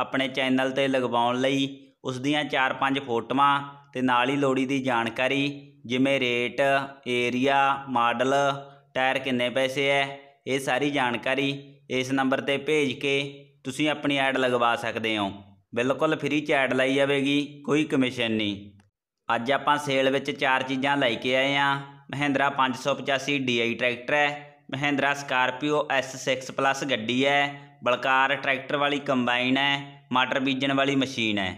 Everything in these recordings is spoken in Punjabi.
ਆਪਣੇ ਚੈਨਲ ਤੇ ਲਗਵਾਉਣ ਲਈ ਉਸ ਦੀਆਂ 4-5 ਫੋਟੋਆਂ ਤੇ ਨਾਲ ਹੀ ਲੋੜੀ ਦੀ ਜਾਣਕਾਰੀ ਜਿਵੇਂ ਰੇਟ ਏਰੀਆ ਮਾਡਲ ਟਾਇਰ ਕਿੰਨੇ ਪੈਸੇ ਐ ਇਹ ਸਾਰੀ ਜਾਣਕਾਰੀ ਇਸ ਨੰਬਰ ਤੇ ਭੇਜ ਕੇ ਤੁਸੀਂ ਆਪਣੀ ਐਡ ਲਗਵਾ ਸਕਦੇ ਹੋ ਬਿਲਕੁਲ ਫ੍ਰੀ ਚ ਐਡ ਲਈ ਜਾਵੇਗੀ ਕੋਈ ਕਮਿਸ਼ਨ ਨਹੀਂ ਅੱਜ ਆਪਾਂ ਸੇਲ ਵਿੱਚ ਚਾਰ ਚੀਜ਼ਾਂ ਲੈ ਕੇ ਆਏ ਆ ਮਹਿੰਦਰਾ 585 ਡੀਆਈ ਟਰੈਕਟਰ ਹੈ ਮਹਿੰਦਰਾ ਸਕਾਰਪੀਓ S6 ਪਲੱਸ ਗੱਡੀ ਹੈ ਬਲਕਾਰ ਟਰੈਕਟਰ ਵਾਲੀ ਕੰਬਾਈਨ ਹੈ ਮਟਰ ਬੀਜਣ ਵਾਲੀ ਮਸ਼ੀਨ ਹੈ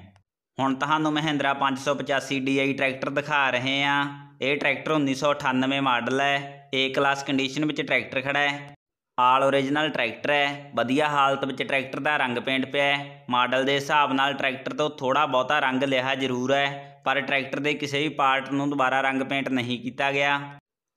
ਹੁਣ ਤੁਹਾਨੂੰ ਮਹਿੰਦਰਾ 585 DI ਟਰੈਕਟਰ ਦਿਖਾ ਰਹੇ ਆ ਇਹ ਟਰੈਕਟਰ 1998 ਮਾਡਲ ਹੈ A ਕਲਾਸ ਕੰਡੀਸ਼ਨ ਵਿੱਚ ਟਰੈਕਟਰ ਖੜਾ ਹੈ ਆਲ origignal ਟਰੈਕਟਰ ਹੈ ਵਧੀਆ ਹਾਲਤ ਵਿੱਚ ਟਰੈਕਟਰ ਦਾ ਰੰਗ ਪੇਂਟ ਪਿਆ ਹੈ ਮਾਡਲ ਦੇ ਹਿਸਾਬ ਨਾਲ ਟਰੈਕਟਰ ਤੋਂ ਥੋੜਾ ਬਹੁਤਾ ਰੰਗ ਲਿਆ ਜ਼ਰੂਰ ਹੈ ਪਰ ਟਰੈਕਟਰ ਦੇ ਕਿਸੇ ਵੀ ਪਾਰਟ ਨੂੰ ਦੁਬਾਰਾ ਰੰਗ ਪੇਂਟ ਨਹੀਂ ਕੀਤਾ ਗਿਆ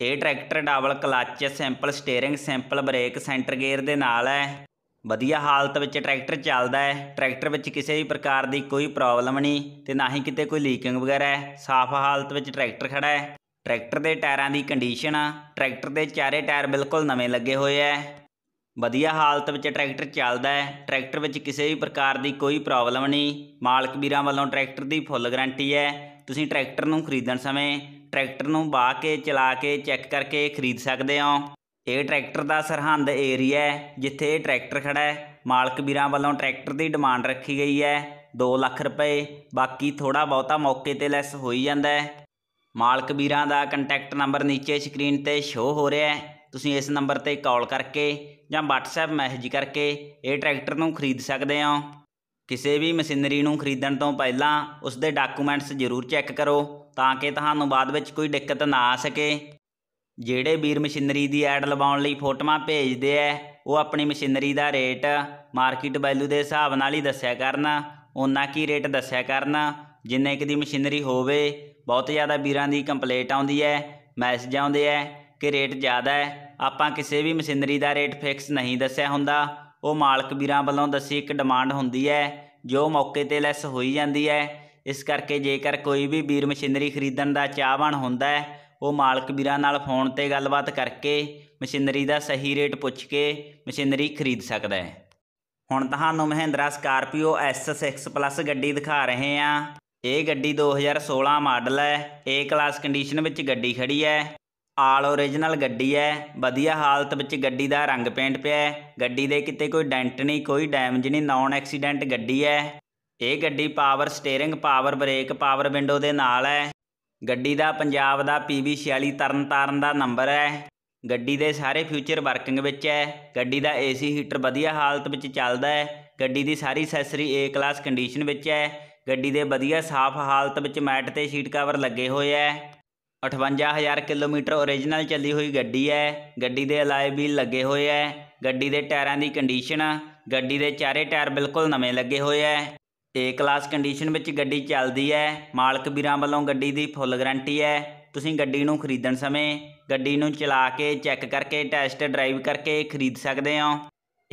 ਇਹ tractor double clutch simple steering simple brake centre gear ਦੇ ਨਾਲ ਹੈ ਵਧੀਆ ਹਾਲਤ ਵਿੱਚ ਟਰੈਕਟਰ ਚੱਲਦਾ ਹੈ ਟਰੈਕਟਰ ਵਿੱਚ ਕਿਸੇ ਵੀ ਪ੍ਰਕਾਰ ਦੀ ਕੋਈ ਪ੍ਰੋਬਲਮ ਨਹੀਂ ਤੇ ਨਾ ਹੀ ਕਿਤੇ ਕੋਈ ਲੀਕਿੰਗ ਵਗੈਰਾ ਹੈ ਸਾਫ਼ ਹਾਲਤ ਵਿੱਚ ਟਰੈਕਟਰ ਖੜਾ ਹੈ ਟਰੈਕਟਰ ਦੇ ਟਾਇਰਾਂ ਦੀ ਕੰਡੀਸ਼ਨ ਟਰੈਕਟਰ ਦੇ ਚਾਰੇ ਟਾਇਰ ਬਿਲਕੁਲ ਨਵੇਂ ਲੱਗੇ ਹੋਏ ਐ ਵਧੀਆ ਹਾਲਤ ਵਿੱਚ ਟਰੈਕਟਰ ਚੱਲਦਾ ਹੈ ਟਰੈਕਟਰ ਵਿੱਚ ਕਿਸੇ ਵੀ ਪ੍ਰਕਾਰ ਦੀ ਕੋਈ ਪ੍ਰੋਬਲਮ ਨਹੀਂ ਮਾਲਕ ਵੀਰਾਂ ਵੱਲੋਂ ਟਰੈਕਟਰ ਦੀ ਫੁੱਲ ਗਾਰੰਟੀ ਹੈ ਤੁਸੀਂ ਟਰੈਕਟਰ ਨੂੰ ਖਰੀਦਣ ਸਮੇਂ ਟਰੈਕਟਰ ਨੂੰ ਬਾਹ ਕੇ ਚਲਾ ਕੇ ਚੈੱਕ ਕਰਕੇ ਖਰੀਦ ਸਕਦੇ ਹੋ ਇਹ ਟਰੈਕਟਰ ਦਾ ਸਰਹੰਦ ਏਰੀਆ ਹੈ ਜਿੱਥੇ ਇਹ ਟਰੈਕਟਰ ਖੜਾ ਹੈ ਮਾਲਕ ਵੀਰਾਂ ਵੱਲੋਂ ਟਰੈਕਟਰ ਦੀ ਡਿਮਾਂਡ ਰੱਖੀ ਗਈ ਹੈ 2 ਲੱਖ ਰੁਪਏ ਬਾਕੀ ਥੋੜਾ ਬਹੁਤਾ ਮੌਕੇ ਤੇ ਲੈਸ ਹੋਈ ਜਾਂਦਾ ਹੈ ਮਾਲਕ ਵੀਰਾਂ ਦਾ ਕੰਟੈਕਟ ਨੰਬਰ ਨੀਚੇ ਸਕਰੀਨ ਤੇ ਸ਼ੋ ਹੋ ਰਿਹਾ ਹੈ ਤੁਸੀਂ ਇਸ ਨੰਬਰ ਤੇ ਕਾਲ ਕਰਕੇ ਜਾਂ WhatsApp ਮੈਸੇਜ ਕਰਕੇ ਇਹ ਟਰੈਕਟਰ ਨੂੰ ਖਰੀਦ ਸਕਦੇ ਹੋ ਕਿਸੇ ਵੀ ਮਸ਼ੀਨਰੀ ਨੂੰ ਖਰੀਦਣ ਤੋਂ ਪਹਿਲਾਂ ਉਸ ਦੇ ਡਾਕੂਮੈਂਟਸ ਜ਼ਰੂਰ ਚੈੱਕ ਕਰੋ ਤਾਂ ਕਿ ਤੁਹਾਨੂੰ ਬਾਅਦ ਵਿੱਚ ਕੋਈ ਦਿੱਕਤ ਨਾ ਆ ਸਕੇ ਜਿਹੜੇ ਵੀਰ ਮਸ਼ੀਨਰੀ ਦੀ ਐਡ ਲਵਾਉਣ ਲਈ ਫੋਟੋਆਂ ਭੇਜਦੇ ਐ ਉਹ ਆਪਣੀ ਮਸ਼ੀਨਰੀ ਦਾ ਰੇਟ ਮਾਰਕੀਟ ਵੈਲਿਊ ਦੇ ਹਿਸਾਬ ਨਾਲ ਹੀ ਦੱਸਿਆ ਕਰਨ ਉਹਨਾਂ ਕੀ ਰੇਟ ਦੱਸਿਆ ਕਰਨ ਜਿੰਨੇ ਕਿ ਦੀ ਮਸ਼ੀਨਰੀ ਹੋਵੇ ਬਹੁਤ ਜ਼ਿਆਦਾ ਵੀਰਾਂ ਦੀ ਕੰਪਲੇਂਟ ਆਉਂਦੀ ਐ ਮੈਸੇਜ ਆਉਂਦੇ ਐ ਕਿ ਰੇਟ ਜ਼ਿਆਦਾ ਹੈ ਆਪਾਂ ਕਿਸੇ ਵੀ ਮਸ਼ੀਨਰੀ ਦਾ ਰੇਟ ਫਿਕਸ ਨਹੀਂ ਦੱਸਿਆ ਹੁੰਦਾ ਉਹ ਮਾਲਕ ਵੀਰਾਂ ਵੱਲੋਂ ਦੱਸੀ ਇੱਕ ਡਿਮਾਂਡ ਹੁੰਦੀ ਹੈ ਜੋ ਮੌਕੇ ਤੇ ਲੈਸ ਹੋਈ ਜਾਂਦੀ ਹੈ ਇਸ ਕਰਕੇ ਜੇਕਰ ਕੋਈ ਵੀ ਵੀਰ ਮਸ਼ੀਨਰੀ ਖਰੀਦਣ ਦਾ ਚਾਹਵਾਨ ਹੁੰਦਾ ਹੈ ਉਹ ਮਾਲਕ ਵੀਰਾਂ ਨਾਲ ਫੋਨ ਤੇ ਗੱਲਬਾਤ ਕਰਕੇ ਮਸ਼ੀਨਰੀ ਦਾ ਸਹੀ ਰੇਟ ਪੁੱਛ ਕੇ ਮਸ਼ੀਨਰੀ ਖਰੀਦ ਸਕਦਾ ਹੈ ਹੁਣ ਤੁਹਾਨੂੰ ਮਹਿੰਦਰਾ ਸਕਾਰਪੀਓ SS6 ਪਲੱਸ ਗੱਡੀ ਦਿਖਾ ਰਹੇ ਹਾਂ ਇਹ ਗੱਡੀ 2016 ਮਾਡਲ ਹੈ A ਕਲਾਸ ਕੰਡੀਸ਼ਨ ਵਿੱਚ ਗੱਡੀ ਖੜੀ ਹੈ ਆਲ オリジナル ਗੱਡੀ ਹੈ ਵਧੀਆ ਹਾਲਤ ਵਿੱਚ ਗੱਡੀ ਦਾ ਰੰਗ ਪੇਂਟ ਪਿਆ ਹੈ ਗੱਡੀ ਦੇ ਕਿਤੇ ਕੋਈ ਡੈਂਟ ਨਹੀਂ ਕੋਈ ਡੈਮੇਜ ਨਹੀਂ ਨਾਨ ਐਕਸੀਡੈਂਟ ਗੱਡੀ ਹੈ ਇਹ ਗੱਡੀ power steering power brake power window ਦੇ ਨਾਲ ਹੈ ਗੱਡੀ ਦਾ ਪੰਜਾਬ ਦਾ PB46 ਤਰਨਤਾਰਨ ਦਾ ਨੰਬਰ ਹੈ ਗੱਡੀ ਦੇ ਸਾਰੇ ਫਿਊਚਰ ਵਰਕਿੰਗ ਵਿੱਚ ਹੈ ਗੱਡੀ ਦਾ AC ਹੀਟਰ ਵਧੀਆ ਹਾਲਤ ਵਿੱਚ ਚੱਲਦਾ ਹੈ ਗੱਡੀ ਦੀ ਸਾਰੀ ਅਸੈਸਰੀ A ਕਲਾਸ ਕੰਡੀਸ਼ਨ ਵਿੱਚ ਹੈ ਗੱਡੀ ਦੇ ਵਧੀਆ ਸਾਫ਼ ਹਾਲਤ ਵਿੱਚ ਮੈਟ ਤੇ ਸ਼ੀਟ ਕਵਰ ਲੱਗੇ ਹੋਏ ਹੈ 58000 ਕਿਲੋਮੀਟਰ origignal ਚੱਲੀ ਹੋਈ ਗੱਡੀ ਹੈ ਗੱਡੀ ਦੇ ਅਲਾਈ ਵੀਲ ਲੱਗੇ ਹੋਏ ਹੈ ਗੱਡੀ ਦੇ ਟਾਇਰਾਂ ਦੀ ਕੰਡੀਸ਼ਨ ਗੱਡੀ ਦੇ ਚਾਰੇ ਟਾਇਰ ਬਿਲਕੁਲ ਨਵੇਂ ਲੱਗੇ ਹੋਏ ਹੈ ਏ ਕਲਾਸ ਕੰਡੀਸ਼ਨ ਵਿੱਚ ਗੱਡੀ ਚੱਲਦੀ ਹੈ ਮਾਲਕ ਵੀਰਾਂ ਵੱਲੋਂ ਗੱਡੀ ਦੀ ਫੁੱਲ ਗਾਰੰਟੀ ਹੈ ਤੁਸੀਂ ਗੱਡੀ ਨੂੰ ਖਰੀਦਣ ਸਮੇਂ ਗੱਡੀ ਨੂੰ ਚਲਾ ਕੇ ਚੈੱਕ ਕਰਕੇ ਟੈਸਟ ਡਰਾਈਵ ਕਰਕੇ ਖਰੀਦ ਸਕਦੇ ਹੋ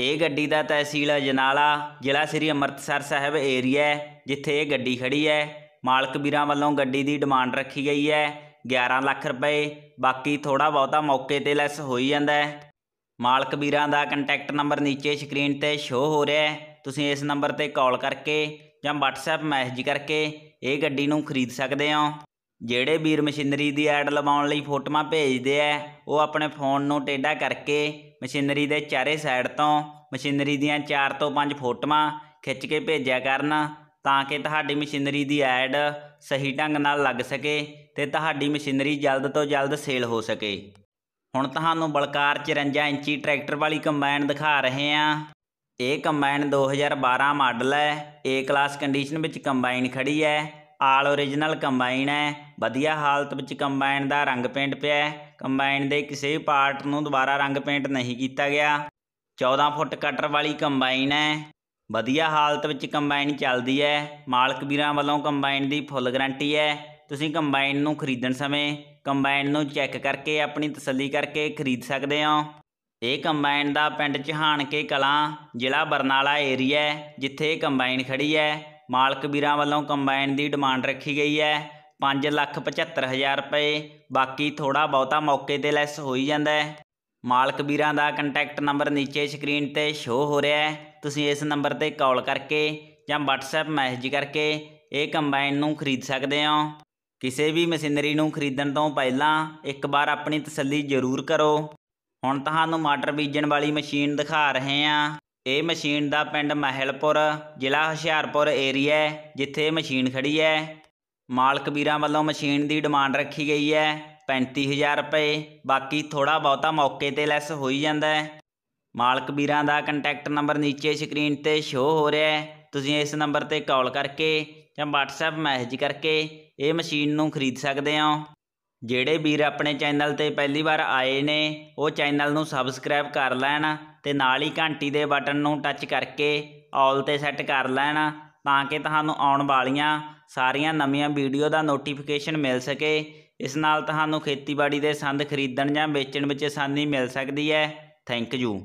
ਇਹ ਗੱਡੀ ਦਾ ਤਹਿਸੀਲ ਜਨਾਲਾ ਜ਼ਿਲ੍ਹਾ ਸ੍ਰੀ ਅੰਮ੍ਰਿਤਸਰ ਸਾਹਿਬ ਏਰੀਆ ਜਿੱਥੇ ਇਹ ਗੱਡੀ ਖੜੀ ਹੈ ਮਾਲਕ ਵੀਰਾਂ ਵੱਲੋਂ ਗੱਡੀ ਦੀ ਡਿਮਾਂਡ ਰੱਖੀ ਗਈ ਹੈ 11 ਲੱਖ ਰੁਪਏ ਬਾਕੀ ਥੋੜਾ ਬਹੁਤਾ ਮੌਕੇ ਤੇ ਲੈਸ ਹੋਈ ਜਾਂਦਾ ਹੈ ਮਾਲਕ ਵੀਰਾਂ ਦਾ ਕੰਟੈਕਟ ਨੰਬਰ ਨੀਚੇ ਸਕਰੀਨ ਤੇ ਸ਼ੋ ਹੋ ਰਿਹਾ ਹੈ ਤੁਸੀਂ ਇਸ ਨੰਬਰ ਤੇ ਕਾਲ ਕਰਕੇ ਜਾਂ WhatsApp ਮੈਸੇਜ ਕਰਕੇ ਇਹ ਗੱਡੀ ਨੂੰ ਖਰੀਦ ਸਕਦੇ ਹੋ ਜਿਹੜੇ ਵੀਰ ਮਸ਼ੀਨਰੀ ਦੀ ਐਡ ਲਵਾਉਣ ਲਈ ਫੋਟੋਆਂ ਭੇਜਦੇ ਆ ਉਹ ਆਪਣੇ ਫੋਨ ਨੂੰ ਟੇਡਾ ਕਰਕੇ ਮਸ਼ੀਨਰੀ ਦੇ ਚਾਰੇ ਸਾਈਡ ਤੋਂ ਮਸ਼ੀਨਰੀ ਦੀਆਂ 4 ਤੋਂ 5 ਫੋਟੋਆਂ ਖਿੱਚ ਕੇ ਭੇਜਿਆ ਕਰਨ ਤਾਂ ਕਿ ਤੁਹਾਡੀ ਮਸ਼ੀਨਰੀ ਦੀ ਐਡ ਸਹੀ ਢੰਗ ਨਾਲ ਲੱਗ ਸਕੇ ਤੇ ਤੁਹਾਡੀ ਮਸ਼ੀਨਰੀ ਜਲਦ ਤੋਂ ਜਲਦ ਸੇਲ ਹੋ ਸਕੇ ਹੁਣ ਤੁਹਾਨੂੰ ਬਲਕਾਰ 54 ਇੰਚੀ ਟਰੈਕਟਰ ਵਾਲੀ ਕੰਬਾਈਨ ਦਿਖਾ ਰਹੇ ਹਾਂ ਇਹ ਕੰਬਾਈਨ 2012 ਮਾਡਲ ਹੈ ਏ ਕਲਾਸ ਕੰਡੀਸ਼ਨ ਵਿੱਚ ਕੰਬਾਈਨ ਖੜੀ ਹੈ ਆਲ origignal ਕੰਬਾਈਨ ਹੈ ਵਧੀਆ ਹਾਲਤ ਵਿੱਚ ਕੰਬਾਈਨ ਦਾ ਰੰਗ ਪੇਂਟ ਪਿਆ ਹੈ ਕੰਬਾਈਨ ਦੇ ਕਿਸੇ ਵੀ ਪਾਰਟ ਨੂੰ ਦੁਬਾਰਾ ਰੰਗ ਪੇਂਟ ਨਹੀਂ ਕੀਤਾ ਗਿਆ 14 ਫੁੱਟ ਕਟਰ ਵਾਲੀ ਕੰਬਾਈਨ ਹੈ ਵਧੀਆ ਹਾਲਤ ਵਿੱਚ ਕੰਬਾਈਨ ਚੱਲਦੀ ਹੈ ਮਾਲਕ ਵੀਰਾਂ ਵੱਲੋਂ ਕੰਬਾਈਨ ਦੀ ਫੁੱਲ ਗਾਰੰਟੀ ਹੈ ਤੁਸੀਂ ਕੰਬਾਈਨ ਨੂੰ ਖਰੀਦਣ ਸਮੇਂ ਕੰਬਾਈਨ ਨੂੰ ਚੈੱਕ ਕਰਕੇ ਆਪਣੀ ਤਸੱਲੀ ਕਰਕੇ ਖਰੀਦ ਸਕਦੇ ਹੋ ਇਹ ਕੰਬਾਈਨ ਦਾ ਪਿੰਡ ਚਹਾਨ ਕੇ ਕਲਾਂ ਜ਼ਿਲ੍ਹਾ ਬਰਨਾਲਾ ਏਰੀਆ ਜਿੱਥੇ ਕੰਬਾਈਨ ਖੜੀ ਹੈ ਮਾਲਕ ਵੀਰਾਂ ਵੱਲੋਂ ਕੰਬਾਈਨ ਦੀ ਡਿਮਾਂਡ ਰੱਖੀ ਗਈ ਹੈ 5 ਲੱਖ 75 ਹਜ਼ਾਰ ਰੁਪਏ ਬਾਕੀ ਥੋੜਾ ਬਹੁਤਾ ਮੌਕੇ ਤੇ ਲੈਸ ਹੋਈ ਜਾਂਦਾ ਹੈ ਮਾਲਕ ਵੀਰਾਂ ਦਾ ਕੰਟੈਕਟ ਨੰਬਰ ਨੀਚੇ ਸਕਰੀਨ ਤੇ ਸ਼ੋ ਹੋ ਰਿਹਾ ਹੈ ਤੁਸੀਂ ਇਸ ਨੰਬਰ ਤੇ ਕਾਲ ਕਰਕੇ ਜਾਂ WhatsApp ਮੈਸੇਜ ਕਰਕੇ ਇਹ ਕੰਬਾਈਨ ਨੂੰ ਖਰੀਦ ਸਕਦੇ ਹੋ ਕਿਸੇ ਵੀ ਮਸ਼ੀਨਰੀ ਨੂੰ ਖਰੀਦਣ ਤੋਂ ਪਹਿਲਾਂ ਇੱਕ ਵਾਰ ਆਪਣੀ ਤਸੱਲੀ ਜ਼ਰੂਰ ਕਰੋ ਹੁਣ ਤੁਹਾਨੂੰ ਮਟਰ ਬੀਜਣ ਵਾਲੀ ਮਸ਼ੀਨ ਦਿਖਾ ਰਹੇ ਹਾਂ ਇਹ ਮਸ਼ੀਨ ਦਾ ਪਿੰਡ ਮਹਿਲਪੁਰ ਜ਼ਿਲ੍ਹਾ ਹੁਸ਼ਿਆਰਪੁਰ ਏਰੀਆ ਜਿੱਥੇ ਇਹ ਮਸ਼ੀਨ ਖੜੀ ਹੈ ਮਾਲਕ ਵੀਰਾਂ ਵੱਲੋਂ ਮਸ਼ੀਨ ਦੀ ਡਿਮਾਂਡ ਰੱਖੀ ਗਈ ਹੈ 35000 ਰੁਪਏ ਬਾਕੀ ਥੋੜਾ ਬਹੁਤਾ ਮੌਕੇ ਤੇ ਲੈਸ ਹੋਈ ਜਾਂਦਾ ਹੈ ਮਾਲਕ ਵੀਰਾਂ ਦਾ ਕੰਟੈਕਟ ਨੰਬਰ ਨੀਚੇ ਸਕਰੀਨ ਤੇ ਸ਼ੋ ਹੋ ਰਿਹਾ ਹੈ ਤੁਸੀਂ ਇਸ ਨੰਬਰ ਤੇ ਕਾਲ ਕਰਕੇ ਜਾਂ WhatsApp ਮੈਸੇਜ ਕਰਕੇ ਇਹ ਮਸ਼ੀਨ ਨੂੰ ਖਰੀਦ ਸਕਦੇ ਹੋ ਜਿਹੜੇ ਵੀਰ ਆਪਣੇ ਚੈਨਲ ਤੇ ਪਹਿਲੀ ਵਾਰ ਆਏ ਨੇ ਉਹ ਚੈਨਲ ਨੂੰ ਸਬਸਕ੍ਰਾਈਬ ਕਰ ਲੈਣ ਤੇ ਨਾਲ ਹੀ ਘੰਟੀ ਦੇ ਬਟਨ ਨੂੰ ਟੱਚ ਕਰਕੇ ਆਲ ਤੇ ਸੈੱਟ ਕਰ ਲੈਣ ਤਾਂ ਕਿ ਤੁਹਾਨੂੰ ਆਉਣ ਵਾਲੀਆਂ ਸਾਰੀਆਂ ਨਵੀਆਂ ਵੀਡੀਓ ਦਾ ਨੋਟੀਫਿਕੇਸ਼ਨ ਮਿਲ ਸਕੇ ਇਸ ਨਾਲ ਤੁਹਾਨੂੰ ਖੇਤੀਬਾੜੀ ਦੇ ਸੰਦ ਖਰੀਦਣ ਜਾਂ ਵੇਚਣ ਵਿੱਚ ਆਸਾਨੀ ਮਿਲ ਸਕਦੀ ਹੈ ਥੈਂਕ ਯੂ